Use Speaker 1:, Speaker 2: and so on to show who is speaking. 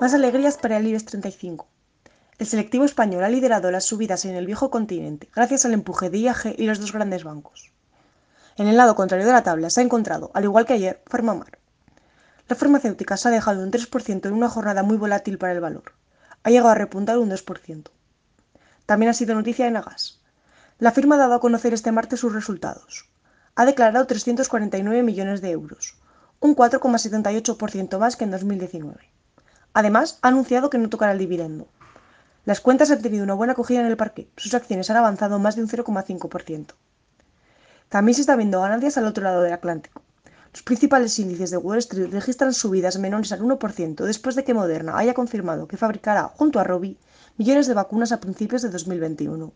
Speaker 1: Más alegrías para el IBEX 35. El selectivo español ha liderado las subidas en el viejo continente gracias al empuje de IAG y los dos grandes bancos. En el lado contrario de la tabla se ha encontrado, al igual que ayer, Farmamar. La farmacéutica se ha dejado un 3% en una jornada muy volátil para el valor. Ha llegado a repuntar un 2%. También ha sido noticia en Agas. La firma ha dado a conocer este martes sus resultados. Ha declarado 349 millones de euros, un 4,78% más que en 2019. Además, ha anunciado que no tocará el dividendo. Las cuentas han tenido una buena acogida en el parque. Sus acciones han avanzado más de un 0,5%. También se está viendo ganancias al otro lado del Atlántico. Los principales índices de Wall Street registran subidas menores al 1% después de que Moderna haya confirmado que fabricará junto a Robbie, millones de vacunas a principios de 2021.